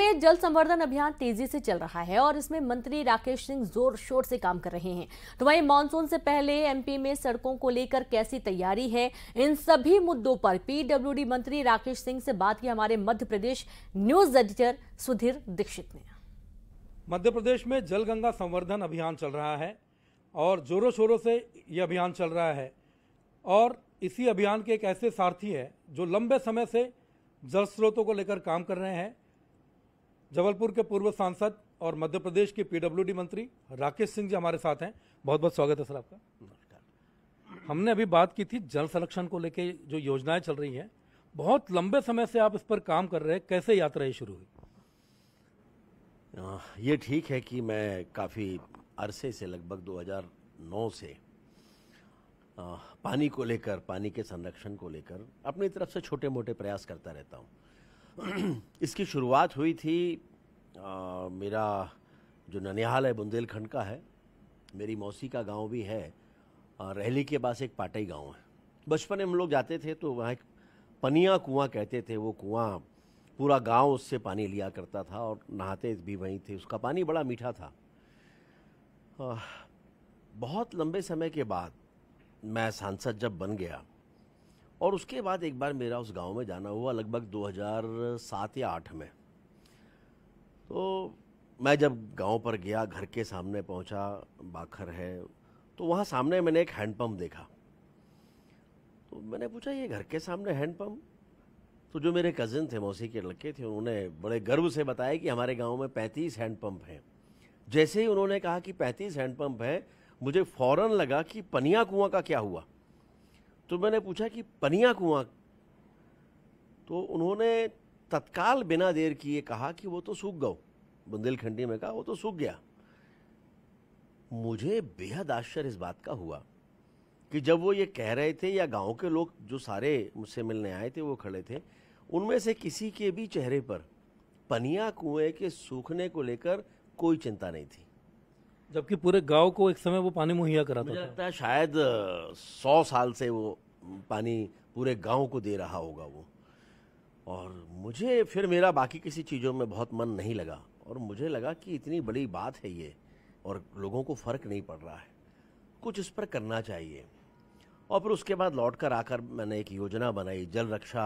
में जल संवर्धन अभियान तेजी से चल रहा है और इसमें मंत्री राकेश सिंह जोर शोर से काम कर रहे हैं तो वहीं मानसून से पहले एमपी में सड़कों को लेकर कैसी तैयारी है इन सभी मुद्दों पर पीडब्ल्यूडी मंत्री राकेश सिंह से बात की हमारे मध्य प्रदेश न्यूज एडिटर सुधीर दीक्षित ने मध्य प्रदेश में जल गंगा संवर्धन अभियान चल रहा है और जोरों शोरों से ये अभियान चल रहा है और इसी अभियान के एक ऐसे सारथी है जो लंबे समय से जल स्रोतों को लेकर काम कर रहे हैं जबलपुर के पूर्व सांसद और मध्य प्रदेश के पीडब्ल्यूडी मंत्री राकेश सिंह जी हमारे साथ हैं बहुत बहुत स्वागत है सर आपका नमस्कार हमने अभी बात की थी जल संरक्षण को लेकर जो योजनाएं चल रही हैं बहुत लंबे समय से आप इस पर काम कर रहे हैं कैसे यात्रा ये शुरू हुई ये ठीक है कि मैं काफ़ी अरसे से लगभग 2009 से पानी को लेकर पानी के संरक्षण को लेकर अपनी तरफ से छोटे मोटे प्रयास करता रहता हूँ इसकी शुरुआत हुई थी आ, मेरा जो ननिहाल है बुंदेलखंड का है मेरी मौसी का गांव भी है रहली के पास एक पाटई गांव है बचपन में हम लोग जाते थे तो वहाँ एक पनिया कुआं कहते थे वो कुआं पूरा गांव उससे पानी लिया करता था और नहाते भी वहीं थे उसका पानी बड़ा मीठा था आ, बहुत लंबे समय के बाद मैं सांसद जब बन गया और उसके बाद एक बार मेरा उस गांव में जाना हुआ लगभग 2007 या 8 में तो मैं जब गांव पर गया घर के सामने पहुंचा बाखर है तो वहाँ सामने मैंने एक हैंडपम्प देखा तो मैंने पूछा ये घर के सामने हैंडपम्प तो जो मेरे कज़िन थे मौसी के लड़के थे उन्होंने बड़े गर्व से बताया कि हमारे गांव में पैंतीस हैंडपम्प हैं जैसे ही उन्होंने कहा कि पैंतीस हैंडपम्प हैं मुझे फ़ौरन लगा कि पनिया कुआं का क्या हुआ तो मैंने पूछा कि पनिया कुआं तो उन्होंने तत्काल बिना देर किए कहा कि वो तो सूख गओ बुंदेलखंडी में कहा वो तो सूख गया मुझे बेहद आश्चर्य इस बात का हुआ कि जब वो ये कह रहे थे या गांव के लोग जो सारे मुझसे मिलने आए थे वो खड़े थे उनमें से किसी के भी चेहरे पर पनिया कुएं के सूखने को लेकर कोई चिंता नहीं थी जबकि पूरे गांव को एक समय वो पानी मुहैया कराता था लगता है शायद सौ साल से वो पानी पूरे गांव को दे रहा होगा वो और मुझे फिर मेरा बाकी किसी चीज़ों में बहुत मन नहीं लगा और मुझे लगा कि इतनी बड़ी बात है ये और लोगों को फ़र्क नहीं पड़ रहा है कुछ इस पर करना चाहिए और फिर उसके बाद लौट कर आकर मैंने एक योजना बनाई जल रक्षा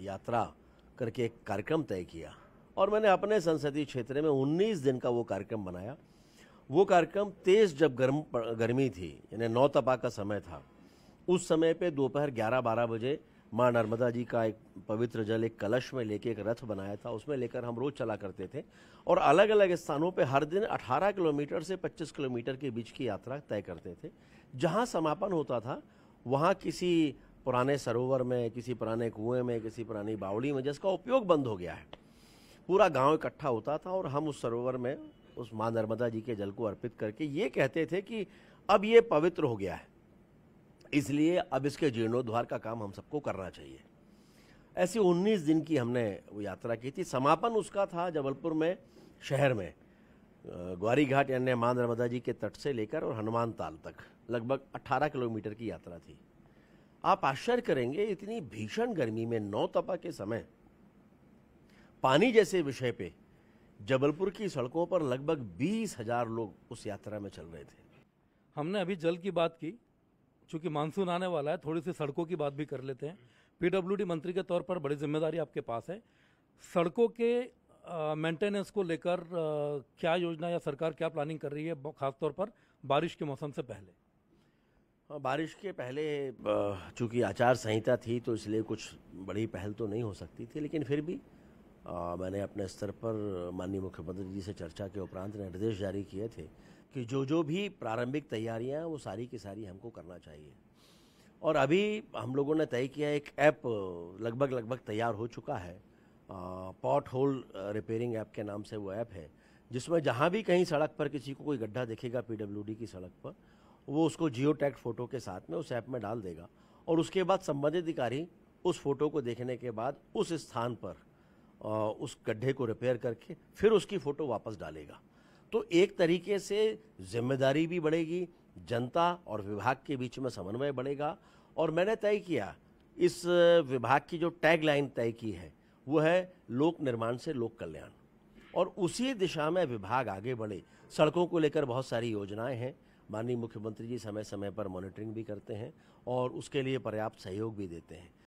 यात्रा करके एक कार्यक्रम तय किया और मैंने अपने संसदीय क्षेत्र में 19 दिन का वो कार्यक्रम बनाया वो कार्यक्रम तेज़ जब गर्म गर्मी थी यानी नौ तपा का समय था उस समय पे दोपहर ग्यारह बारह बजे माँ नर्मदा जी का एक पवित्र जल एक कलश में लेके एक रथ बनाया था उसमें लेकर हम रोज चला करते थे और अलग अलग स्थानों पे हर दिन 18 किलोमीटर से 25 किलोमीटर के बीच की यात्रा तय करते थे जहाँ समापन होता था वहाँ किसी पुराने सरोवर में किसी पुराने कुएं में किसी पुरानी बावड़ी में जिसका उपयोग बंद हो गया है पूरा गाँव इकट्ठा होता था और हम उस सरोवर में उस माँ नर्मदा जी के जल को अर्पित करके ये कहते थे कि अब ये पवित्र हो गया है इसलिए अब इसके जीर्णोद्वार का काम हम सबको करना चाहिए ऐसी 19 दिन की हमने वो यात्रा की थी समापन उसका था जबलपुर में शहर में ग्वारी घाट यानी मान नर्मदा जी के तट से लेकर और हनुमान ताल तक लगभग 18 किलोमीटर की यात्रा थी आप आश्चर्य करेंगे इतनी भीषण गर्मी में नौ तपा के समय पानी जैसे विषय पे जबलपुर की सड़कों पर लगभग बीस हजार लोग उस यात्रा में चल रहे थे हमने अभी जल की बात की चूंकि मानसून आने वाला है थोड़ी सी सड़कों की बात भी कर लेते हैं पीडब्ल्यूडी मंत्री के तौर पर बड़ी जिम्मेदारी आपके पास है सड़कों के मेंटेनेंस को लेकर क्या योजना या सरकार क्या प्लानिंग कर रही है खासतौर पर बारिश के मौसम से पहले हाँ, बारिश के पहले चूंकि आचार संहिता थी तो इसलिए कुछ बड़ी पहल तो नहीं हो सकती थी लेकिन फिर भी आ, मैंने अपने स्तर पर माननीय मुख्यमंत्री जी से चर्चा के उपरांत निर्देश जारी किए थे कि जो जो भी प्रारंभिक तैयारियां वो सारी की सारी हमको करना चाहिए और अभी हम लोगों ने तय किया एक ऐप लगभग लगभग तैयार हो चुका है पॉट होल रिपेयरिंग ऐप के नाम से वो ऐप है जिसमें जहाँ भी कहीं सड़क पर किसी को कोई गड्ढा दिखेगा पी की सड़क पर वो उसको जियो फ़ोटो के साथ में उस ऐप में डाल देगा और उसके बाद संबंधित अधिकारी उस फोटो को देखने के बाद उस स्थान पर उस गड्ढे को रिपेयर करके फिर उसकी फ़ोटो वापस डालेगा तो एक तरीके से जिम्मेदारी भी बढ़ेगी जनता और विभाग के बीच में समन्वय बढ़ेगा और मैंने तय किया इस विभाग की जो टैगलाइन तय की है वो है लोक निर्माण से लोक कल्याण और उसी दिशा में विभाग आगे बढ़े सड़कों को लेकर बहुत सारी योजनाएं हैं माननीय मुख्यमंत्री जी समय समय पर मॉनिटरिंग भी करते हैं और उसके लिए पर्याप्त सहयोग भी देते हैं